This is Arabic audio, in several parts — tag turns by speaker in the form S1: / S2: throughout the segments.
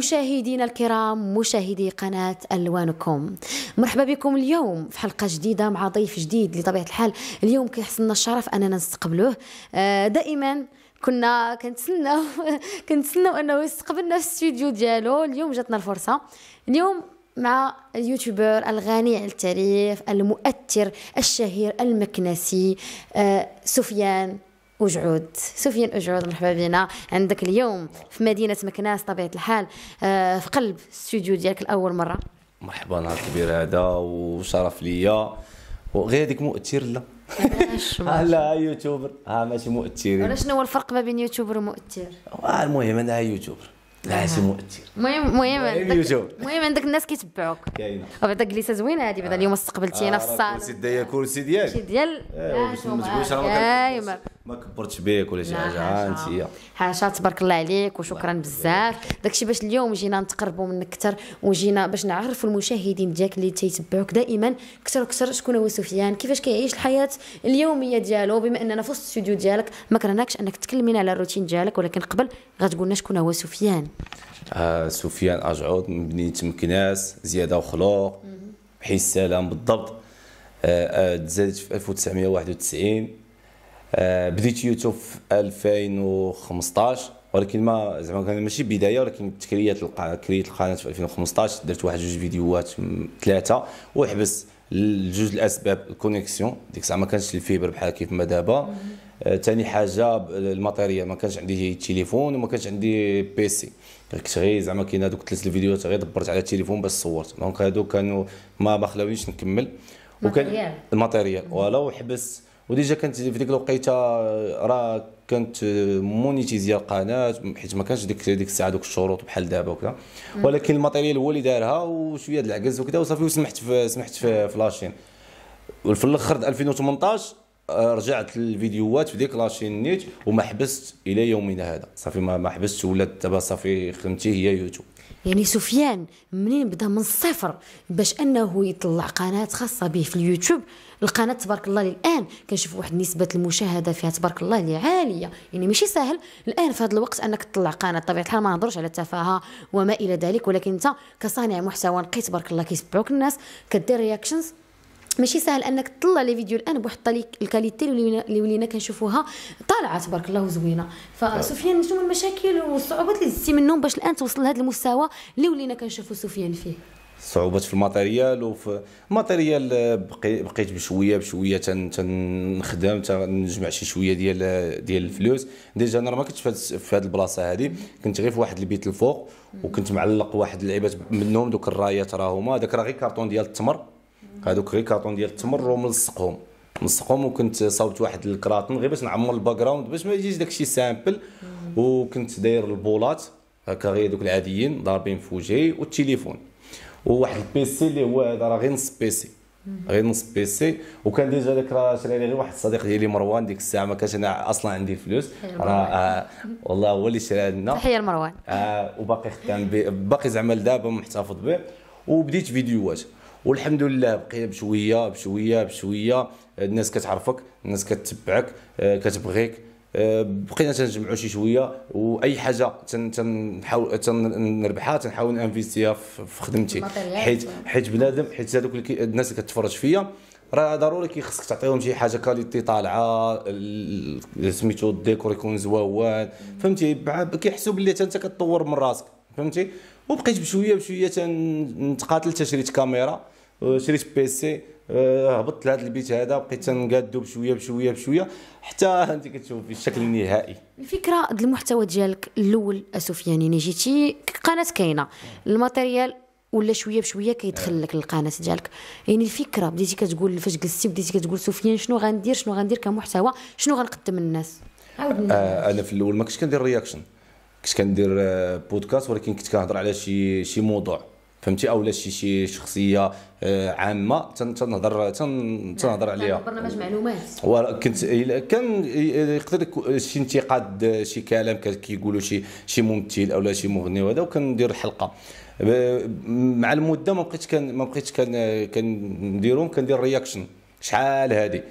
S1: مشاهدينا الكرام مشاهدي قناة ألوانكم مرحبا بكم اليوم في حلقة جديدة مع ضيف جديد لطبيعة الحال اليوم كيحصلنا الشرف أننا نستقبلوه آه، دائما كنا كنتسناو كنتسناو انه يستقبلنا في الاستوديو ديالو اليوم جاتنا الفرصه اليوم مع اليوتيوبر الغني عن التعريف المؤثر الشهير المكنسي آه، سفيان أجعود سفيان أجعود مرحبا بنا عندك اليوم في مدينة مكناس طبيعة الحال آه، في قلب الاستوديو ديالك الأول مرة
S2: مرحبا نهار كبير هذا وشرف ليا وغير هذيك مؤثر لا ها لا يوتيوبر ها ماشي مؤثر ولا شنو
S1: هو الفرق ما بين يوتيوبر ومؤثر
S2: اه، المهم انا يوتيوبر ماشي آه. مؤثر
S1: المهم المهم المهم عندك الناس كيتبعوك كاينه وبعد جلسه زوينه هذه بعدا اليوم استقبلتينا في الصاله
S2: كرسي ديال كرسي ديالك ديال
S1: ايوا ما تقولش
S2: ما كبرتش بك ولا شي حاجه آه، انت
S1: حاشا تبارك الله عليك وشكرا بزاف داكشي باش اليوم جينا نتقربوا منك اكثر وجينا باش نعرفوا المشاهدين ديالك اللي تيتبعوك دائما اكثر اكثر شكون هو سفيان كيفاش كيعيش الحياه اليوميه ديالو بما اننا في الاستوديو ديالك ما كرهناكش انك تكلمينا على الروتين ديالك ولكن قبل غتقول لنا شكون هو سفيان
S2: آه سفيان اجعود من بنيه مكناس زياده وخلوق حي السلام بالضبط آه آه تزادت في 1991 آه، بديت يوتيوب في 2015 ولكن ما زعما كان ماشي بدايه ولكن تكريات القناه كريت القناه في 2015 درت واحد جوج فيديوهات ثلاثه وحبس لجوج الاسباب الكونيكسيون ديك الساعه ما كانش الفيبر بحال كيف ما دابا ثاني آه، حاجه الماتيريال ما كانش عندي تليفون وما كانش عندي بيسي كنت غير زعما كاين هذوك ثلاث الفيديوهات غير دبرت على التليفون باش صورت دونك هادو كانوا ما بخلاونيش خلاونيش نكمل وكان الماتيريال فوالا وحبس وديجا كانت في ديك الوقيته راه كانت مونيتيزيا القناه حيت ما كانش ديك ديك الساعه دوك الشروط بحال دابا وكذا ولكن الماتيريال هو اللي دارها وشويه العكز وكذا وصافي وسمحت في سمحت في فلاشين وفي الاخر 2018 آه، رجعت للفيديوهات في ديك لاشين نيت وما حبست الى يومنا هذا صافي ما حبست ولات دابا صافي خدمتي هي يوتيوب
S1: يعني سفيان منين بدا من الصفر باش انه يطلع قناه خاصه به في اليوتيوب القناه تبارك الله الان كنشوف واحد نسبه المشاهده فيها تبارك الله اللي عاليه يعني ماشي سهل الان في هذا الوقت انك تطلع قناه طبيعه الحال ما نهضرش على التفاهه وما الى ذلك ولكن انت كصانع محتوى نقي تبارك الله كيتبعوك الناس كدير رياكشنز ماشي سهل انك تطلع لي فيديو الان بواحد الكاليتي اللي ولينا كنشوفوها طالعه تبارك الله وزوينه فسفيان شنو المشاكل والصعوبات اللي زدتي منهم باش الان توصل لهذا المستوى اللي ولينا كنشوفوا سفيان فيه
S2: صعوبات في الماتيريال وفي الماتيريال بقي بقيت بشويه بشويه تنخدم تنجمع شي شويه ديال ديال الفلوس ديجا انا ما كنتش في هذه البلاصه هذه كنت غير في واحد البيت الفوق وكنت معلق واحد اللعيبات منهم دوك الرايات راهما هذاك راه غير كارطون ديال التمر هادوك غير كاطون ديال التمر وملصقهم ملصقهم وكنت صاوبت واحد الكراتن غير باش نعمر الباكراوند باش ما يجيش داكشي سامبل وكنت داير البولات هكا غير دوك العاديين ضاربين في وجهي والتليفون وواحد البيسي اللي هو هذا راه غير نص بيسي غير نص بيسي وكان ديجا داك راه شرا لي غير واحد الصديق ديالي مروان ديك الساعه ما كانش انا اصلا عندي الفلوس راه آه والله هو اللي شرى لنا تحيه لمروان آه وباقي خدام باقي زعما لدابا محتفظ به وبديت فيديوهات والحمد لله بقينا بشويه بشويه بشويه الناس كتعرفك الناس كتبعك آه، كتبغيك آه، بقينا تنجمعوا شي شويه واي حاجه تنحاول تنربحها تنحاول انفيستيها في خدمتي حيت حيت بنادم حيت هذوك الناس اللي كتفرج فيا راه ضروري كيخصك تعطيهم شي حاجه كاليتي طالعه سميتو الديكور يكون زواوان فهمتي كيحسوا باللي انت كتطور من راسك فهمتي وبقيت بشويه بشويه تنتقاتل تشريت كاميرا شريت بيسي آه، هبطت لهذا البيت هذا بقيت تنقادو بشويه بشويه بشويه حتى انت كتشوف الشكل النهائي
S1: الفكره المحتوى ديالك الاول سفيان يعني جيتي قناه كاينه الماتيريال ولا شويه بشويه كيدخل لك القناه ديالك يعني الفكره بديتي كتقول فاش جلستي بديتي كتقول سفيان شنو غندير شنو غندير كمحتوى شنو غنقدم للناس آه،
S2: انا في الاول ما كنتش كندير رياكشن كنت كندير بودكاست آه، ولكن كنت كنهضر على شي شي موضوع فهمتي اولا شي شي شخصيه آه، عامه تنهضر تنهضر نعم، عليها
S1: برنامج معلومات
S2: كنت كان يقدر شي انتقاد شي كلام كيقولوا شي شي ممثل اولا شي مغني وهذا وكندير الحلقه مع المده ما بقيتش كان ما بقيتش كان كنديرهم كندير رياكشن شحال هذه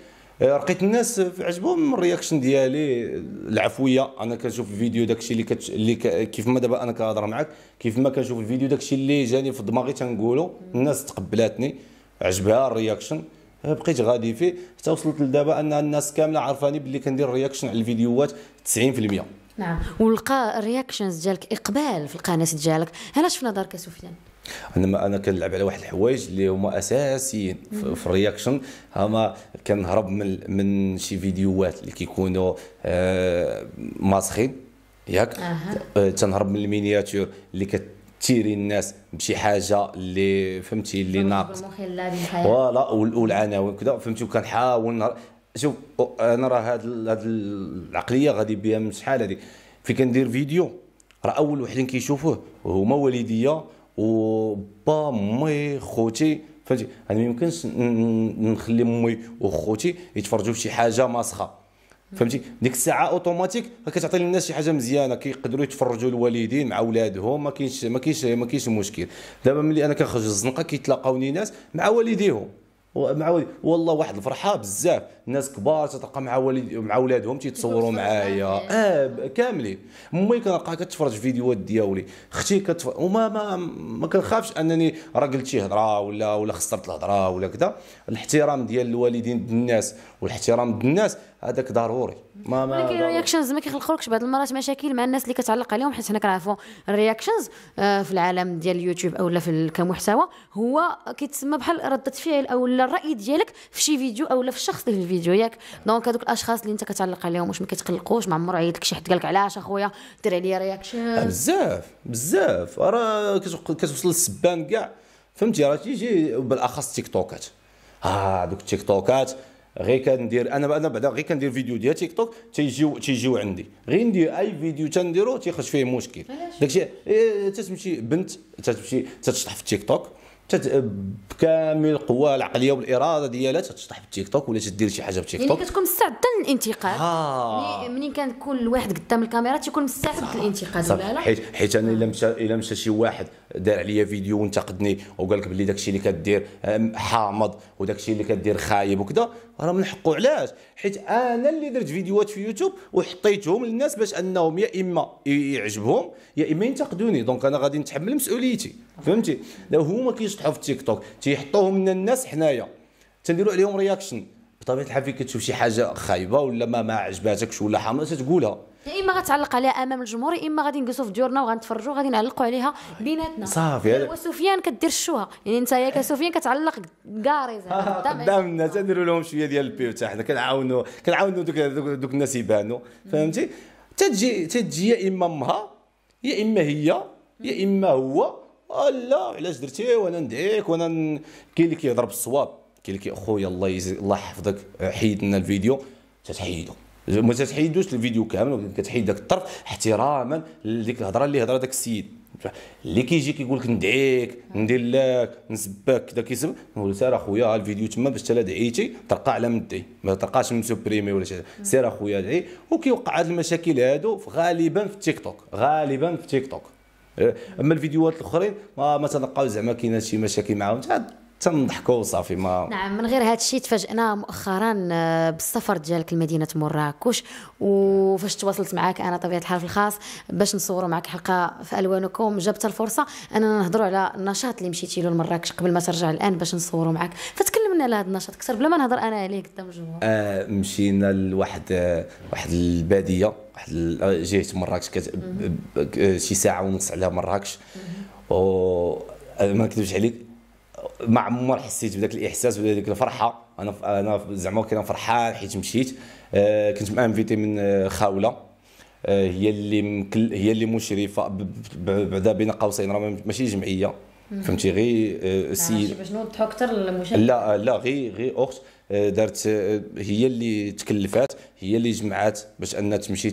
S2: آه، رقيت الناس عجبهم الرياكشن ديالي العفويه انا كنشوف الفيديو داكشي اللي كتش... اللي ك... كيف ما دابا انا كنهضر معاك كيف ما كنشوف الفيديو داكشي اللي جاني في دماغي تنقولو الناس تقبلاتني عجبها الرياكشن آه، بقيت غادي فيه حتى وصلت لدابا ان الناس كامله عارفاني باللي كندير رياكشن على الفيديوهات 90%
S1: نعم ولقى الرياكشنز ديالك اقبال في القناه ديالك علاش في نظرك سفيان
S2: انما انا كنلعب على واحد الحوايج اللي هما اساسيين في الرياكشن هما كنهرب من من شي فيديوهات اللي كيكونوا آه ماسخين ياك آه. تنهرب من المينياتور اللي كت تيري الناس بشي حاجه اللي فهمتي اللي ناقص فوالا والعناوين كذا فهمتي وكنحاول نهار شوف انا راه هاد هاد العقليه غادي بها من شحال هذيك في كندير فيديو راه اول وحدين كيشوفوه هما والديا وبا مي خوتي فهمتي انا يعني ما يمكنش نخلي مي وخوتي يتفرجوا في شي حاجه ماسخه فهمتي ديك الساعه اوتوماتيك كتعطي للناس شي حاجه مزيانه كيقدروا يتفرجوا الوالدين مع ولادهم ما كاينش ما كاينش ما كاينش مشكل دابا ملي انا كنخرج الزنقه كيتلاقاوني ناس مع والديهم مع ولي. والله واحد الفرحه بزاف ناس كبار تتلقى مع وليد مع ولادهم تيتصوروا معايا اه كاملين امي كنلقاها كتفرج فيديوهات ديالي اختي كتفرج وما ما ما كنخافش انني راه قلت شي هضره ولا ولا خسرت الهضره ولا كذا الاحترام ديال الوالدين للناس والاحترام الناس هذاك ضروري ما ما ولكن الرياكشنز
S1: ما كيخلقولكش بعض المرات مشاكل مع الناس اللي كتعلق عليهم حيت حنا كنعرفوا الرياكشنز آه، في العالم ديال اليوتيوب اولا في كمحتوى هو كيتسمى بحال ردة فعل او الراي ديالك في شي فيديو او في الشخص اللي في الفيديو ياك دونك هذوك الاشخاص اللي انت كتعلق عليهم واش ما كتقلقوش ما عمر عيط لك شي حد قال لك علاش اخويا دير عليا رياكشن
S2: بزاف بزاف راه كتوصل للسبان كاع فهمتي راه تيجي بالاخص تيك توكات اه دوك التيك توكات غير كندير انا انا بعدا غير كندير فيديو ديال تيك توك تيجيو تيجيو عندي غير ندير اي فيديو تنديرو تيخرج فيه مشكل داكشي إيه تتمشي بنت تتمشي تتشطح في تيك توك بكامل القوه العقليه والاراده ديالها تتشطح في التيك توك ولا تدير شي حاجه في التيك يعني توك يعني
S1: كتكون مستعده للانتقاد
S2: آه.
S1: منين كنكون الواحد قدام الكاميرا تيكون مستعد للانتقاد ولا لا
S2: حيت حيت انا الا مشى الا مشى شي واحد دار عليا فيديو وانتقدني وقال لك بلي داكشي اللي كدير حامض وداكشي اللي كدير خايب وكذا راه من حقه علاش حيت انا اللي درت فيديوهات في يوتيوب وحطيتهم للناس باش انهم يا اما يعجبهم يا اما ينتقدوني دونك انا غادي نتحمل مسؤوليتي فهمتي هما كيشطحوا في تيك توك تيحطوهم لنا الناس حنايا تنديروا عليهم رياكشن بطبيعه الحال فين كتشوف شي حاجه خايبه ولا ما ما عجباتكش ولا حامضه تقولها
S1: يا اما غتعلق عليها امام الجمهور يا اما غادي نجلسوا في ديورنا وغنتفرجوا غادي نعلقوا عليها بيناتنا صافي وسفيان كدير الشوها يعني انت يا كسفيان كتعلق كاري آه، قدام
S2: الناس نديروا لهم شويه ديال البيو تاع حنا كنعاونوا كنعاونوا دوك دوك الناس يبانوا فهمتي تتجي تتجي يا اما امها يا اما هي يا اما هو لا علاش درتي وانا ندعيك وانا كاين اللي كيهضر بالصواب كاين اللي كي خويا الله يز... الله يحفظك حيد لنا الفيديو تتحيدو ما تحيدوش الفيديو كامل ولكن كتحيد ذاك الطرف احتراما لديك الهضره اللي هضر ذاك السيد اللي كيجي كيقول لك ندعيك ندير لك نسبك كذا كيسب نقول سير اخويا الفيديو تما باش تلا دعيتي ترقى على مدي ما ترقاش من سوبريمي ولا شي سير اخويا دعي وكيوقع هاد المشاكل هادو غالبا في تيك توك غالبا في تيك توك أه، اما الفيديوهات الاخرين ما, ما تلقاو زعما كاينه شي مشاكل معاهم تنضحكوا وصافي ما
S1: نعم من غير هذا الشيء تفاجئنا مؤخرا آه، بالسفر ديالك لمدينه مراكش وفاش تواصلت معك انا طبيعه الحال في الخاص باش نصوروا معك حلقه في الوانكم جابت الفرصه اننا نهضروا على النشاط اللي مشيتي له لمراكش قبل ما ترجع الان باش نصوروا معك فتكلمنا على هذا النشاط اكثر بلا ما نهضر انا عليه قدام الجمهور
S2: آه مشينا لواحد آه واحد الباديه واحد جهه آه، مراكش كت... شي ساعه ونص على مراكش و آه، ما نكذبش عليك ما عمر حسيت بذاك الاحساس ولا ديك الفرحه انا انا زعما كنت فرحان حيت مشيت آه، كنت مانفيتي من آه، خاوله آه، هي اللي مكل هي اللي مشرفه بعدا بين قوسين راه ماشي جمعيه فهمتي غير سيد
S1: باش نوضحوا اكثر للمشاهد لا
S2: لا غير غير اخت دارت هي اللي تكلفات هي اللي جمعات باش انها تمشي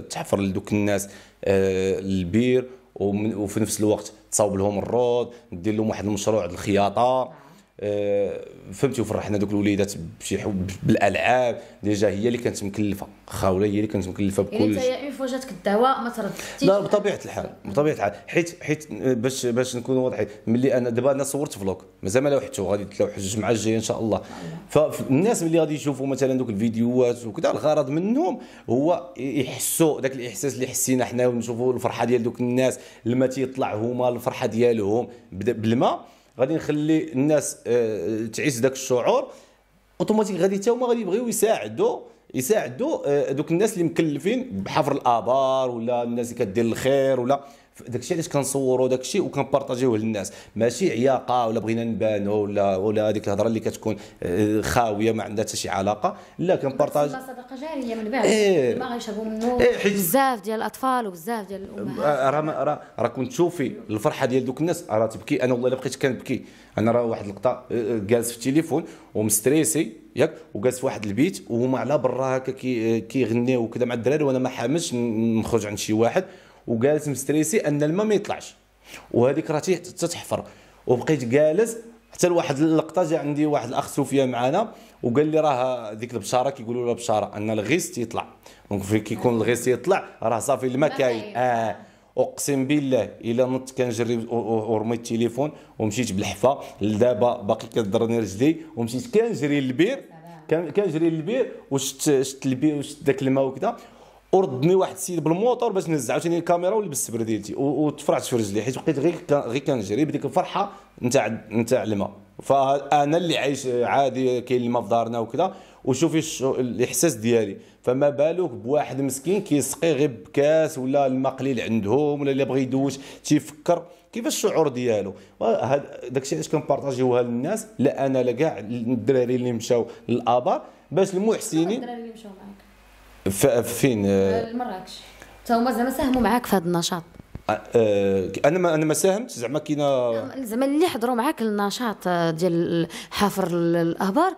S2: تحفر لدوك الناس البير وفي نفس الوقت تصاوب لهم الروض دير لهم واحد المشروع الخياطه آه، فهمتي وفرحنا دوك الوليدات بشي حب بالالعاب ديجا هي اللي كانت مكلفه خاوله هي اللي كانت مكلفه يعني بكل يعني
S1: انت اون فوا جاتك الدعوه ما ترددتيش
S2: لا بطبيعه الحال بطبيعه الحال حيت حيت آه، باش باش نكونوا واضحين ملي انا دابا انا صورت فلوك مازال ما لوحتو غادي تلوح الجمعه الجايه ان شاء الله فالناس ملي غادي يشوفوا مثلا دوك الفيديوهات وكذا الغرض منهم هو يحسوا ذاك الاحساس اللي حسينا حنا ونشوفوا الفرحه ديال دوك الناس لما تيطلع هما الفرحه ديالهم بالماء غادي نخلي الناس آه، تعيش ذاك الشعور اوتوماتيك غادي حتى هما غادي يبغيو يساعدوا يساعدوا آه، دوك الناس اللي مكلفين بحفر الابار ولا الناس اللي كدير الخير ولا الشيء علاش كنصوروا الشيء وكنبارطاجيوه للناس ماشي عياقه ولا بغينا نبانوا ولا ولا هذيك الهضره اللي كتكون آه، خاويه ما عندها حتى شي علاقه لا كنبارطاج
S1: صدقه جاريه من بعد إيه ما غيشربوا منه إيه بزاف ديال الاطفال وبزاف ديال الامهات آه،
S2: آه، راه راه را كنت تشوفي الفرحه ديال دوك الناس راه تبكي انا والله الا بقيت كنبكي انا راه واحد اللقطه جالس في التليفون ومستريسي ياك وجالس في واحد البيت وهما على برا هكا كيغنيو كي وكذا مع الدراري وانا ما حاملش نخرج عند شي واحد وجالس مستريسي ان الماء ما يطلعش وهذيك راه تتحفر وبقيت جالس حتى لواحد اللقطه جا عندي واحد الاخ سوفيا معانا وقال لي راه ديك البشاره كيقولوا لها بشاره ان الغيس تيطلع دونك فين كيكون الغيس يطلع راه صافي الماء كاين اه اقسم بالله الا نط كنجري ورميت التليفون ومشيت بالحفه لدابا باقي كضرني رجلي ومشيت كنجري للبير كنجري للبير وشت شت البير وشت ذاك الماء وكذا وردني واحد السيد بالموطور باش نزع عاوتاني الكاميرا ولبس السبره وتفرعت في رجلي حيت بقيت غير غير كنجري بديك الفرحه نتاع نتاع الماء فانا اللي عايش عادي كاين الماء في دارنا وكذا وشوفي الاحساس ديالي فما بالك بواحد مسكين كيسقي غير بكاس ولا الماء قليل عندهم ولا اللي بغى يدوش تيفكر كيفاش الشعور ديالو داكشي علاش كنبارطاجيوها للناس لا انا لا كاع الدراري اللي مشاو للابار باش المحسنين الدراري اللي مشاو معاك فين آه،
S1: مراكش تا هما زعما ساهموا معاك في هذا النشاط
S2: آه، آه، انا ما انا ما ساهمت زعما كاين
S1: زعما اللي حضروا معاك النشاط ديال حفر الاهبار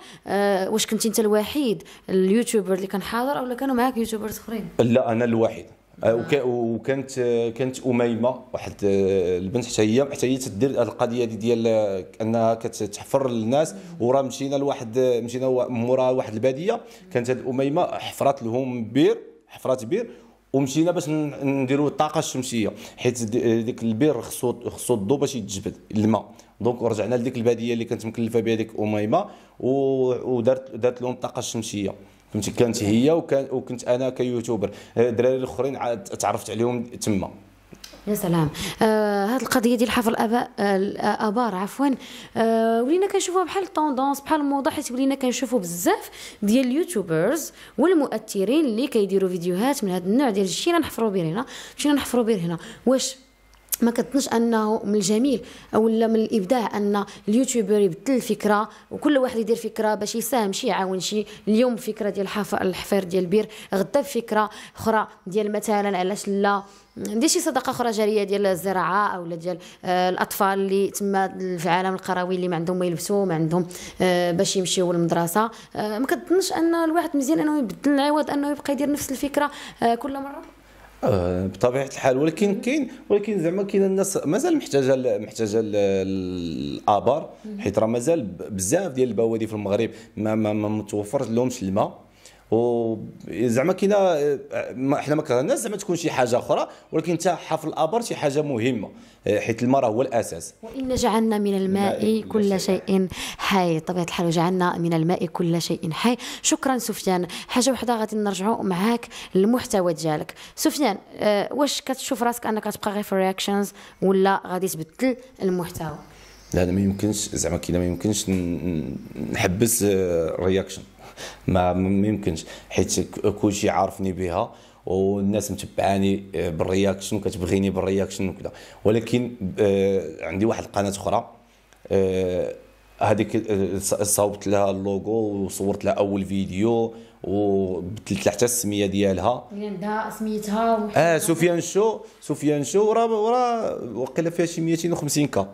S1: واش كنت انت الوحيد اليوتيوبر اللي كان حاضر ولا كانوا معاك يوتيوبرز اخرين
S2: لا انا الوحيد آه، وكانت كانت اميمه واحد آه، البنت حتى هي حتى هي تدير هذه القضيه دي ديال آه، انها كتحفر للناس وراه مشينا لواحد مشينا مورا واحد الباديه كانت هذه اميمه حفرات لهم بير حفرات بير ومشينا باش نديروا الطاقه الشمسيه حيت ديك البير خصو خصو الضو باش يتجبد الماء دونك رجعنا لديك الباديه اللي كانت مكلفه بها ديك اميمه ودارت دارت لهم الطاقه الشمسيه فهمتي كانت هي وكان وكنت انا كيوتيوبر آه، الدراري الاخرين تعرفت عليهم تما
S1: يا سلام آه هاد القضيه ديال حفل الاباء الابار عفوا آه ولينا كنشوفوها بحال طوندونس بحال الموضه حيت ولينا كنشوفوا بزاف ديال اليوتيوبرز والمؤثرين اللي كيديروا فيديوهات من هاد النوع ديال الشيء نحفروا بير هنا مشينا نحفروا بير هنا واش ما كنظنش انه من الجميل او لا من الابداع ان اليوتيوبر يبدل الفكره وكل واحد يدير فكره باش يساهم شي يعاون شي اليوم فكره ديال الحفير ديال البير غدا فكره اخرى ديال مثلا علاش لا ندير شي صدقه اخرى جاريه ديال الزراعه اولا ديال آه، الاطفال اللي تما في العالم القروي اللي ما عندهم ما يلبسوا ما عندهم آه، باش يمشيو للمدرسه آه، ما كنظنش ان الواحد مزيان انه يبدل العوض انه يبقى يدير نفس الفكره كل مره
S2: آه، بطبيعه الحال ولكن كاين ولكن زعما كاين الناس مازال محتاجه محتاجه الابار حيت راه مازال بزاف ديال البوادي في المغرب ما, ما, ما متوفرش لهمش الماء وزعما كاين حنا ما كرهناش زعما تكون شي حاجه اخرى ولكن حتى حفل الابر شي حاجه مهمه آه، حيت الماء راه هو الاساس
S1: وان جعلنا من الماء كل شيء حي طبيعه الحال جعلنا من الماء كل شيء حي شكرا سفيان حاجه وحده غادي نرجعوا معاك للمحتوى ديالك سفيان أه واش كتشوف راسك انك كتبقى غير في الرياكشنز ولا غادي تبدل المحتوى
S2: لا ما يمكنش زعما كاين ما يمكنش نحبس الرياكشن آه، ما ممكنش حيت كلشي عارفني بها والناس متبعاني آه، بالرياكشن وكتبغيني بالرياكشن وكذا ولكن آه، عندي واحد القناه اخرى آه، هذيك صاوبت لها اللوغو وصورت لها اول فيديو وبدلت حتى السميه ديالها
S1: عندها سميتها
S2: اه سفيان شو سفيان شو راه راه وقيلا فيها شي 250 كا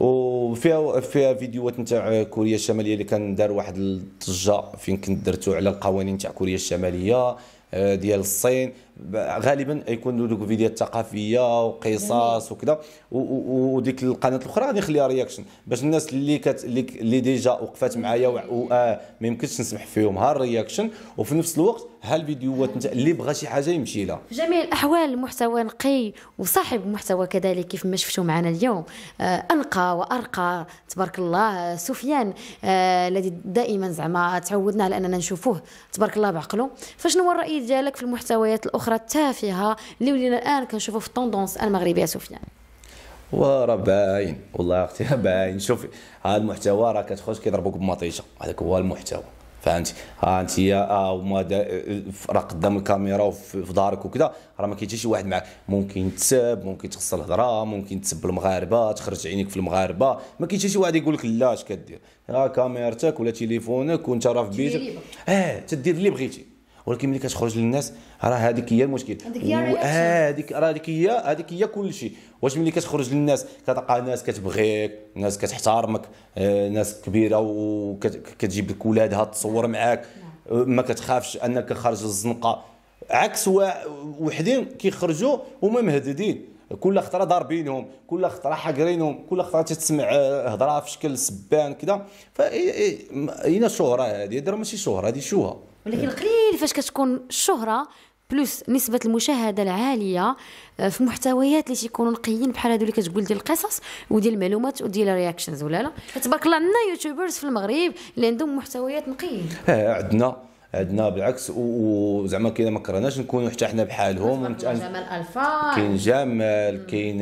S2: وفيها فيها فيديوهات نتاع كوريا الشماليه اللي كان دار واحد الضجه فين كنت درتو على القوانين تاع كوريا الشماليه آه، ديال الصين غالبا يكون دوك فيديوهات ثقافيه وقصص وكذا وديك القناه الاخرى غادي نخليها رياكشن باش الناس اللي كت اللي ديجا وقفات معايا آه، ما يمكنش نسمح فيهم ها الرياكشن وفي نفس الوقت ها الفيديوهات انت اللي بغى شي حاجه يمشي لها في
S1: جميع الاحوال المحتوى نقي وصاحب محتوى كذلك كيف ما شفتوا معنا اليوم انقى آه، وارقى تبارك الله سفيان آه، الذي دائما زعما تعودنا على اننا نشوفوه تبارك الله بعقله فشنو هو الراي ديالك في المحتويات الاخرى اخرى التافهه اللي ولينا الان كنشوفوا في الطوندونس المغربيه سفيان
S2: وراه باين والله اختي باين شوفي هذا المحتوى راه كتخرج كيضربوك بمطيشه هذاك هو المحتوى فهمتي ها انت هما راه قدام الكاميرا وفي دارك وكذا راه ما كيجيش شي واحد معاك ممكن تسب ممكن تخسر الهضره ممكن تسب المغاربه تخرج عينيك في المغاربه ما كيجيش شي واحد يقول لك لا اش كدير ها كاميرتك ولا تليفونك وانت راه في بيتك اه تدير اللي بغيتي إيه، ولكن ملي كتخرج للناس راه هذيك هي المشكل هذيك راه هذيك هي هذيك هي كل شيء واش ملي كتخرج للناس كتلقى ناس كتبغيك ناس كتحترمك آه، ناس كبيره وكتجيب لك ولادها تصور معاك نعم. ما كتخافش انك خارج الزنقه عكس وحدين كيخرجوا هما مهددين كل خطره ضاربينهم كل خطره حاقرينهم كل خطره تسمع آه، هضره في شكل سبان كذا فاين الشهره هذه هذه ماشي شهره هذه شوهه
S1: ولكن قليل فاش كتكون الشهره بلوس نسبة المشاهدة العالية آه، في محتويات اللي تيكونوا نقيين بحال هادو اللي كتقول ديال القصص وديال المعلومات وديال الرياكشنز ولا لا تبارك الله عندنا يوتيوبرز في المغرب اللي عندهم محتويات نقيين
S2: عندنا عندنا بالعكس وزعما كاين ما كرهناش نكونوا حتى حنا بحالهم كاين جمال
S1: الفا كاين
S2: جمال آه، كاين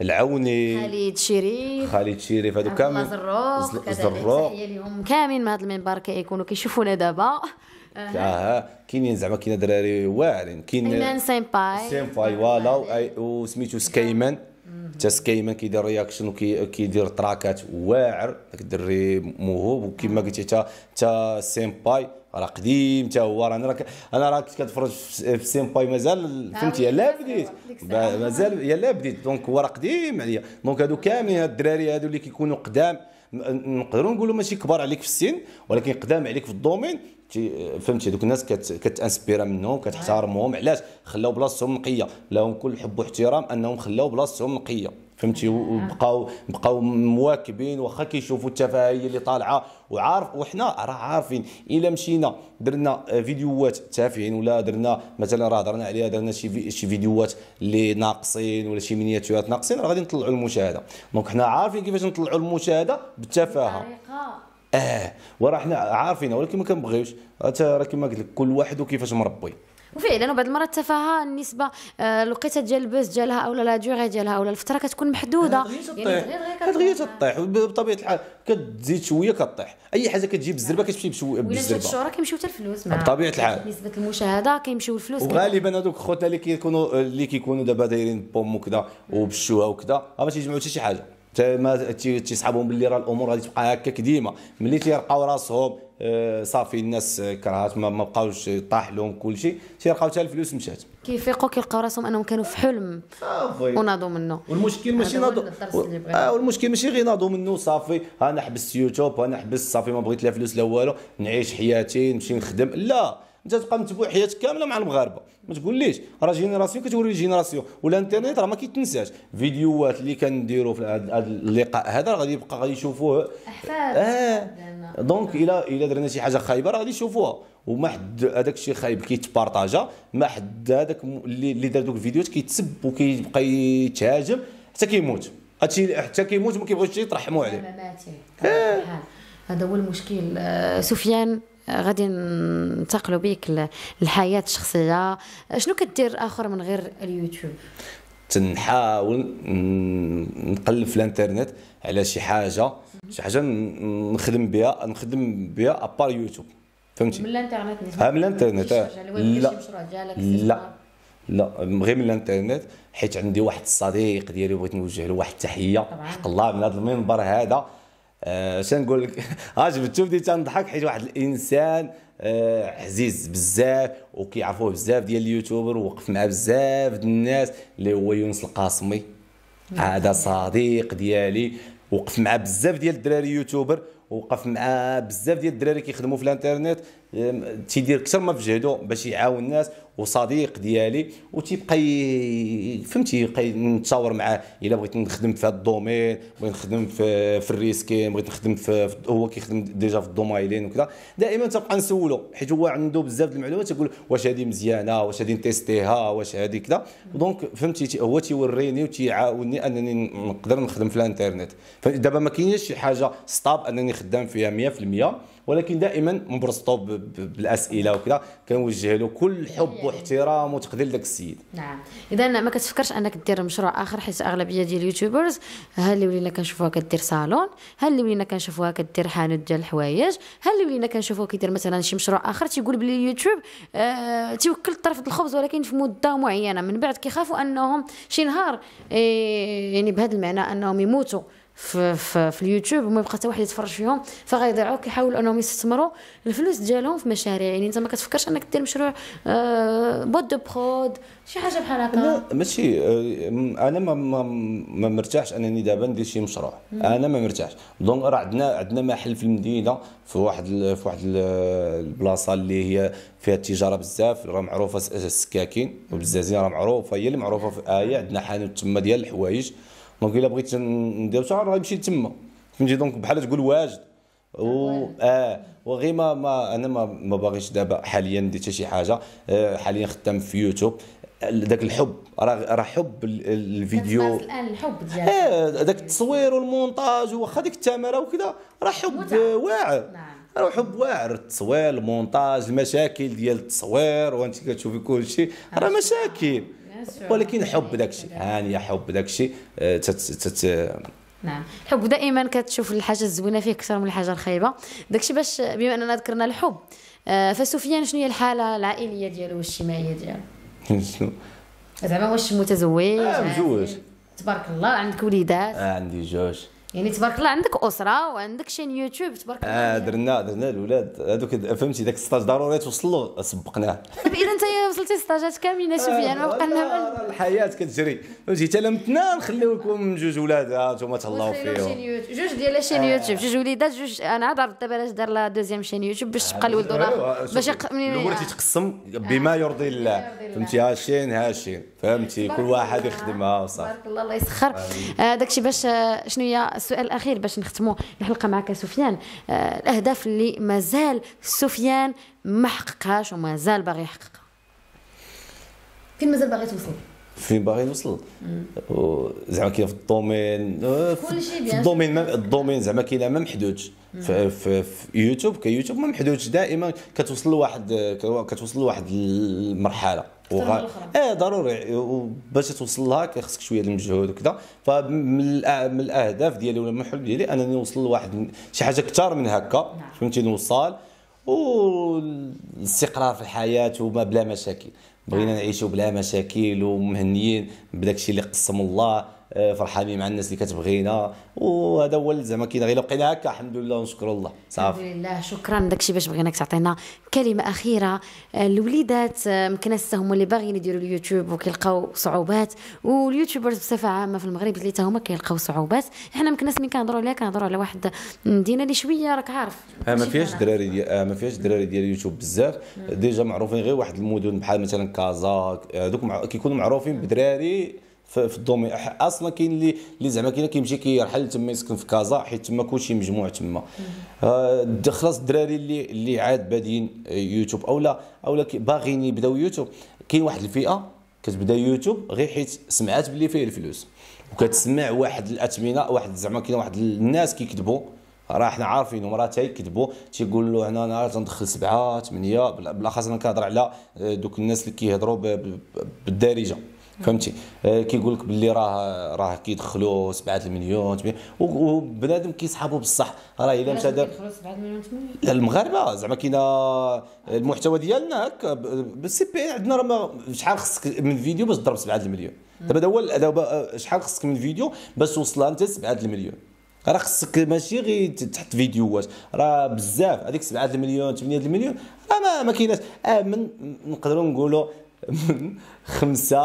S2: العوني خالد
S1: شريف خالد
S2: شريف هادو كامل الزروق زروق
S1: كاملين من هذا المنبر كيكونوا كيشوفونا دابا اه
S2: كاينين زعما كاين دراري واعرين كاين ايمان
S1: سيمباي سيمباي
S2: فوالا وسميتو سكايمان حتى سكايمان كيدير رياكشن وكيدير تراكات واعر داك الدري موهوب وكما قلتي حتى حتى سيمباي راه قديم حتى هو راه انا راك انا راه كنت كنتفرج في سيمباي مازال فهمتي آه، يلا بديت مازال يلا بديت دونك هو راه قديم عليا دونك هادو كاملين هاد الدراري هادو اللي كيكونوا قدام نقدروا نقولوا ماشي كبار عليك في السن ولكن قدام عليك في الدومين فهمتي دوك الناس كت كتانسبيرا منهم كتحترمهم علاش خلاو بلاصتهم نقيه لهم كل حب واحترام انهم خلاو بلاصتهم نقيه فهمتي وبقاو بقاو مواكبين واخا كيشوفوا التفاهيه اللي طالعه وعارف وحنا راه عارفين الا مشينا درنا فيديوهات تافهين ولا درنا مثلا راه هضرنا عليها درنا شي في شي فيديوهات اللي ناقصين ولا شي مينياتورات ناقصين راه غادي نطلعوا المشاهده دونك حنا عارفين كيفاش نطلعوا المشاهده بالتفاهه اه وراه حنا عارفين ولكن ما كنبغيوش راه كما قلت لك كل واحد وكيفاش مربي
S1: وفعلا وبعض المرات التفاهه النسبه آه، الوقيته ديال البوز ديالها اولا لا ديوغي ديالها او الفتره كتكون محدوده كتغير يعني
S2: تطيح بطبيعه الحال كتزيد شويه كطيح اي حاجه كتجي بالزربه كتمشي بالزربه الشهره
S1: كيمشيو حتى الفلوس مع بطبيعه الحال نسبه المشاهده كيمشيو الفلوس وغالبا
S2: هذوك خوتنا اللي كيكونوا اللي كيكونوا دابا دايرين بوم وكذا وبالشوها وكذا ما تيجمعوا حتى شي حاجه حتى ما باللي راه الامور غادي تبقى هكاك ديما ملي تيرقاو راسهم آه، صافي الناس كرهات ما بقاوش طاح لهم كل شيء تيرقاو حتى الفلوس مشات
S1: كيفيقوا كيلقاو راسهم انهم كانوا في حلم صافي وناضوا منه والمشكل ماشي ناضوا
S2: اه والمشكل ماشي غير ناضوا منه صافي انا حبست يوتيوب انا حبست صافي ما بغيت لا فلوس لا والو نعيش حياتي نمشي نخدم لا انت تبقى متبوع حياتك كامله مع المغاربه ما تقوليش راه جينيراسيون كتوري الجينيراسيون والانترنيت راه ما كيتنساش فيديوهات اللي كنديروا في هذا اللقاء هذا غادي يبقى غادي يشوفوه اه دونك الا الا درنا شي حاجه خايبه راه غادي يشوفوها وما حد هذاك الشيء خايب كيتبارطاجا ما حد هذاك اللي دار دوك الفيديوهات كيتسب وكيبقى يتهاجم حتى كيموت هادشي حتى كيموت ما كيبغيوش يترحموا عليه
S1: هذا هو المشكل آه، سفيان غادي ننتقلوا بك للحياه الشخصيه شنو كدير اخر من غير اليوتيوب
S2: تنحاول نقلب في الانترنت على شي حاجه شي حاجه نخدم بها نخدم بها ابار يوتيوب فهمتي من
S1: الانترنت ها من الانترنت لا لا
S2: لا غير من الانترنت حيت عندي واحد الصديق ديالي بغيت نوجه له واحد التحيه حق الله من هذا المنبر هذا آه شنو نقول لك تشوف دي تنضحك حيت واحد الانسان آه عزيز بزاف وكيعرفوه بزاف ديال اليوتيوبر ووقف مع بزاف الناس اللي هو يونس القاسمي هذا صديق ديالي وقف مع بزاف ديال الدراري يوتيوبر ووقف مع بزاف ديال الدراري كيخدموا في الانترنت تيدير اكثر ما في جهده باش يعاون الناس وصديق ديالي وتيبقى فهمتي يبقى نتصاور معاه الا بغيت نخدم في هذا الدومين بغيت نخدم في في الريسكين بغيت نخدم في هو كيخدم ديجا في الدومايلين وكذا دائما تبقى نسولو حيت هو عنده بزاف ديال المعلومات تيقول واش هذه مزيانه واش هذه نتيستيها واش هذه كذا دونك فهمتي هو تيوريني وتيعاونني انني نقدر نخدم في الانترنت فدابا ما كاينش شي حاجه ستاب انني خدام فيها 100% ولكن دائما مبرسطو بالاسئله وكذا كنوجه له كل حب أيوة. واحترام وتقدير لك السيد
S1: نعم اذا ما كتفكرش انك دير مشروع اخر حيت اغلبيه ديال اليوتيوبرز ها اللي ولينا كنشوفوها كدير صالون ها اللي ولينا كنشوفوها كدير حانوت ديال الحوايج ها اللي ولينا كنشوفو كيدير مثلا شي مشروع اخر تيقول بلي اليوتيوب آه تيوكل طرف الخبز ولكن في مده معينه من بعد كيخافوا انهم شي نهار آه، يعني بهذا المعنى انهم يموتوا في, في, في اليوتيوب وما يبقى حتى واحد يتفرج فيهم فغيضيعوا كيحاولوا انهم يستثمروا الفلوس ديالهم في مشاريع يعني انت ما كتفكرش انك دير مشروع آه بوت دو برود شي حاجه بحال هكا لا
S2: ماشي آه، انا ما ما, ما مرتاحش انني دابا ندير شي مشروع مم. انا ما مرتاحش دونك راه عندنا عندنا محل في المدينه في واحد في واحد البلاصه اللي هي فيها التجاره بزاف راه معروفه السكاكين وبزازين راه معروفه هي اللي معروفه في ايه عندنا حانوت تما ديال الحوايج دونك الا بغيت نديرو شهر غنمشي تما فهمتي دونك بحال تقول واجد و اه وغير ما, ما انا ما, ما باغيش دابا حاليا ندير حتى شي حاجه حاليا خدام في يوتيوب ذاك الحب راه راه حب الفيديو
S1: الان الحب ديالك اه
S2: ذاك التصوير والمونتاج واخا ديك التمره وكذا راه حب واعر نعم راه حب واعر التصوير المونتاج المشاكل ديال التصوير وانت كتشوفي كل شيء راه مشاكل ولكن حب داكشي هانيه حب داكشي آه،
S1: نعم الحب دائما كتشوف الحاجه الزوينه فيه اكثر من الحاجه الخايبه داكشي باش بما اننا ذكرنا الحب آه، فسفيان شنو هي الحاله العائليه ديالو والاجتماعيه ديالو زعما واش متزوج آه متزوج تبارك الله عندك وليدات
S2: آه عندي جوج
S1: يعني تبارك الله عندك اسره وعندك شين يوتيوب تبارك الله
S2: اه درنا درنا الاولاد هذوك فهمتي داك الستاج ضروري توصل له سبقناه
S1: طيب اذا انت وصلتي الستاجات كاملين شوفي انا ما بقى لنا
S2: الحياه كتجري فهمتي تلمتنا نخليوكم جوج ولاد آه، انتم تهلاو فيهم
S1: جوج ديال شين آه. يوتيوب جوج وليدات جوج انا عاد دابا علاش دار لا دوزيام شين يوتيوب باش تبقى الولد آه، باش الولد
S2: تيتقسم بما يرضي الله فهمتي هاشين هاشين فهمتي كل واحد يخدمها وصافي بارك
S1: الله الله يسخر داكشي باش شنو هي السؤال الاخير باش نختموا الحلقه معك سفيان آه، الاهداف اللي مازال سفيان ما حققهاش ومازال باغي يحققها فين مازال باغي توصل
S2: فين باغي نوصل زعما كاين في الدومين آه، في الدومين الدومين زعما كاين ما محدودش في, في, في يوتيوب كيوتيوب ما محدودش دائما كتوصل لواحد آه، كتوصل لواحد المرحله وغ... اه إيه، ضروري باش توصل لها كيخصك شويه المجهود وكذا فمن من الاهداف ديالي ولا المحل ديالي انني نوصل لواحد شي حاجه اكثر من هكا نعم. فهمتي نوصل والاستقرار في الحياه وما بلا مشاكل بغينا نعيشوا بلا مشاكل ومهنيين بداك الشيء اللي قسم الله آه، فرحانين مع الناس اللي كتبغينا وهذا هو زعما كاين غير لقينا هكا الحمد لله ونشكر الله صافي الحمد
S1: لله شكرا داكشي باش بغيناك تعطينا كلمه اخيره آه، الوليدات آه، مكنسه هما اللي باغيين يديروا اليوتيوب وكيلقاو صعوبات واليوتيوبرز بصفه عامه في المغرب اللي هما كيلقاو صعوبات حنا مكنس ملي كنهضروا عليها كنهضروا على واحد المدينه اللي شويه راك عارف ما فيهاش
S2: الدراري دي... ما فيهاش الدراري ديال اليوتيوب بزاف ديجا معروفين غير واحد المدن بحال مثلا كازا هذوك مع... كيكونوا معروفين بدراري في الدومين اصلا كاين اللي اللي زعما كاين كيمشي كيرحل تما يسكن في كازا حيت تما كلشي مجموع تما آه، خلاص الدراري اللي اللي عاد بادين آه، يوتيوب اولا اولا باغيين يبداو يوتيوب كاين واحد الفئه كتبدا يوتيوب غير حيت سمعات بلي فيه الفلوس وكتسمع واحد الاثمنه واحد زعما كاين واحد الناس كيكذبوا راه حنا عارفينهم راه تيكذبوا تيقول له انا نهار تندخل سبعه ثمانيه بالاخص انا كنهضر على آه، دوك الناس اللي كيهضروا بالدارجه فهمتي آه، كيقول لك باللي راه راه كيدخلوا 7 مليون وبنادم كيسحبوا بصح راه الا مشى دار المغاربه زعما كاينه المحتوى ديالنا هكا بالسي بي عندنا راه شحال خصك من فيديو باش تضرب 7 مليون دابا هذا هو دابا شحال خصك من فيديو باش توصلها انت 7 مليون راه خصك ماشي غير تحط فيديوهات راه بزاف هذيك 7 مليون 8 مليون راه ما, ما كايناش اه نقدروا نقولوا من خمسه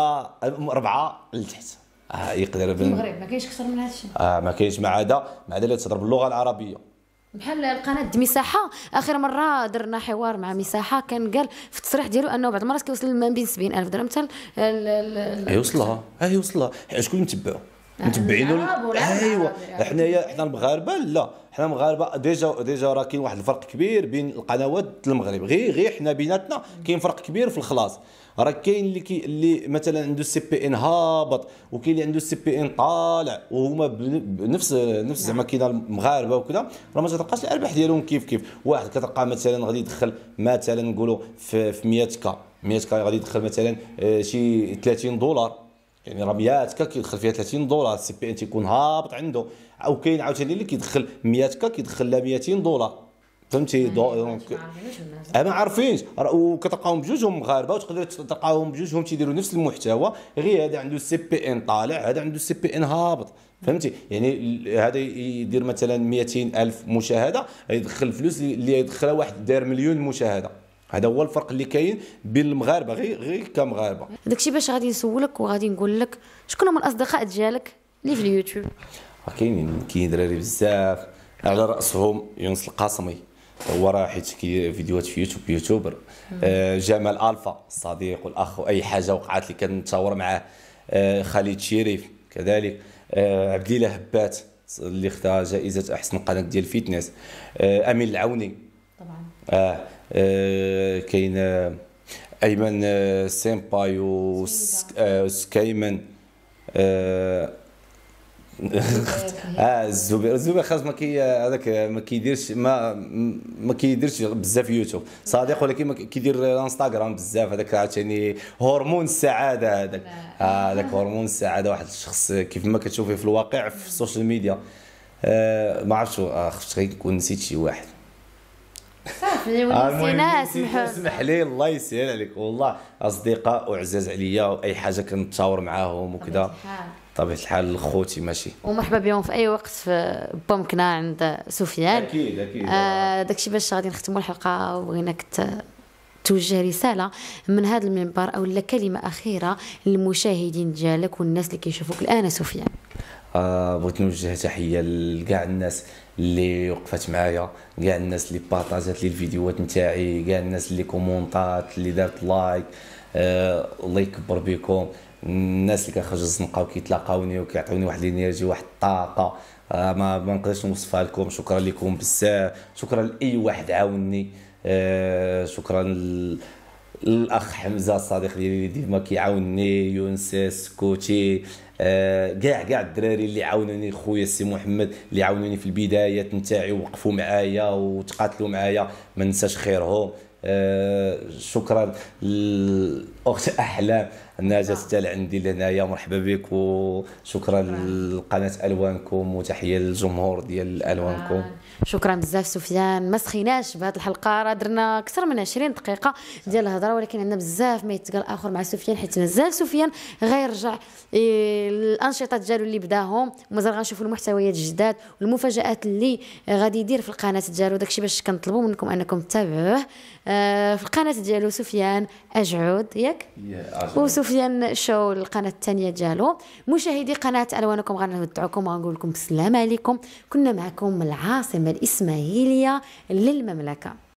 S2: اربعه لتحت آه يقدر في المغرب
S1: ما كاينش اكثر من هذا الشيء
S2: اه ما كاينش ما عدا ما عدا اللي تضرب اللغه العربيه
S1: بحال القناه مساحه اخر مره درنا حوار مع مساحه كان قال في التصريح ديالو انه بعض المرات كيوصل ما بين 70000 درهم حتى يوصلها وصلها
S2: هي وصلها شكون متبعه متبعين ايوا حنايا حنا المغاربه لا حنا المغاربه ديجا ديجا راه كاين واحد الفرق كبير بين القنوات المغرب غير غير حنا بيناتنا كاين فرق كبير في الخلاص راه كاين اللي كي اللي مثلا عنده السي بي ان هابط وكاين اللي عنده السي بي ان طالع وهما بنفس نفس زعما نعم. كاين المغاربه وكذا راه ما تلقاش الارباح ديالهم كيف كيف واحد كتلقى مثلا غادي يدخل مثلا نقولوا في 100 كا 100 كا غادي يدخل مثلا آه، شي 30 دولار يعني راه 100 كا كيدخل فيها 30 دولار السي بي ان تيكون هابط عنده او كاين عاوتاني اللي كيدخل 100 كا كيدخل لها 200 دولار فهمتي دونك ما عارفينش وكتلقاهم بجوجهم مغاربه وتقدر تلقاهم بجوجهم تيديروا نفس المحتوى غير هذا عنده السي بي ان طالع هذا عنده السي بي ان هابط فهمتي يعني هذا يدير مثلا 200 الف مشاهده يدخل فلوس اللي يدخلها واحد داير مليون مشاهده هذا هو الفرق اللي كاين بين المغاربه غير غير كمغاربه
S1: داكشي باش غادي نسولك وغادي نقول لك شكون هما الاصدقاء ديالك اللي في اليوتيوب
S2: آه، كاينين كاين دراري بزاف على راسهم يونس القاسمي هو راه حيت فيديوهات في يوتيوب يوتيوبر آه، جمال الفا الصديق والاخ واي حاجه وقعت لي كنتشاور معاه آه، خالد شريف كذلك عبد الله هبات اللي خدا جائزه احسن قناه ديال فيتنس امين العوني طبعا اه, آه كاين آه، ايمن آه، سيمباي وسكايمن آه،, آه الزبير الزبير خلاص ما كي هذاك ما كيديرش ما ما كيديرش بزاف يوتيوب صادق ولكن كيدير الانستغرام بزاف هذاك عاوتاني هرمون السعاده هذاك هذاك آه هرمون السعاده واحد الشخص كيف ما كتشوفيه في الواقع في السوشيال ميديا آه ما عرفتش خفت غير نسيت شي واحد
S1: صافي ونسي ناس سمح
S2: لي الله يسهل عليك والله اصدقاء وعزاز عليا واي حاجه كنتشاور معاهم وكذا طبيعة الحال خوتي ماشي
S1: ومرحبا بهم في اي وقت في بومكنا عند سفيان اكيد اكيد آه الشيء باش غادي نختموا الحلقه وبغيناك توجه رساله من هذا المنبر او لا كلمه اخيره للمشاهدين ديالك والناس اللي كيشوفوك الان سفيان
S2: آه بغيت نوجه تحيه لكاع الناس اللي وقفت معايا كاع الناس اللي بارطاجات لي الفيديوهات نتاعي كاع الناس اللي كومونطات اللي دارت لايك آه الله يكبر بكم الناس اللي كنخرج الزنقه وكيتلاقاوني وكيعطوني واحد الانرجي واحد الطاقه آه ما ما نقدرش نوصفها لكم شكرا لكم بزاف شكرا لاي واحد عاوني آه شكرا الاخ حمزه الصديق ديالي اللي ديما كيعاونني يونسيس كوتي آه، كاع آه كاع الدراري اللي عاونوني خويا السي محمد اللي عاونوني في البدايات نتاعي ووقفوا معايا وتقاتلوا معايا ما ننساش خيرهم آه شكرا للاخت احلام انها جات حتى لعندي لهنايا مرحبا بك وشكرا لقناه الوانكم وتحيه للجمهور ديال الوانكم آه.
S1: شكرا بزاف سفيان ما سخيناش بهذه الحلقه راه درنا اكثر من 20 دقيقه ديال الهضره ولكن عندنا بزاف ما يتقال اخر مع سفيان حيت مازال سفيان غيرجع الانشطه إيه، ديالو اللي بداهم مازال غنشوفوا المحتويات الجداد والمفاجات اللي غادي يدير في القناه ديالو داكشي باش كنطلبوا منكم انكم تتابعوه آه، في القناه ديالو سفيان اجعود ياك وسفيان شو القناه الثانيه ديالو مشاهدي قناه الوانكم غنودعكم وغنقول لكم السلام عليكم كنا معكم من العاصمه الاسماعيليه للمملكه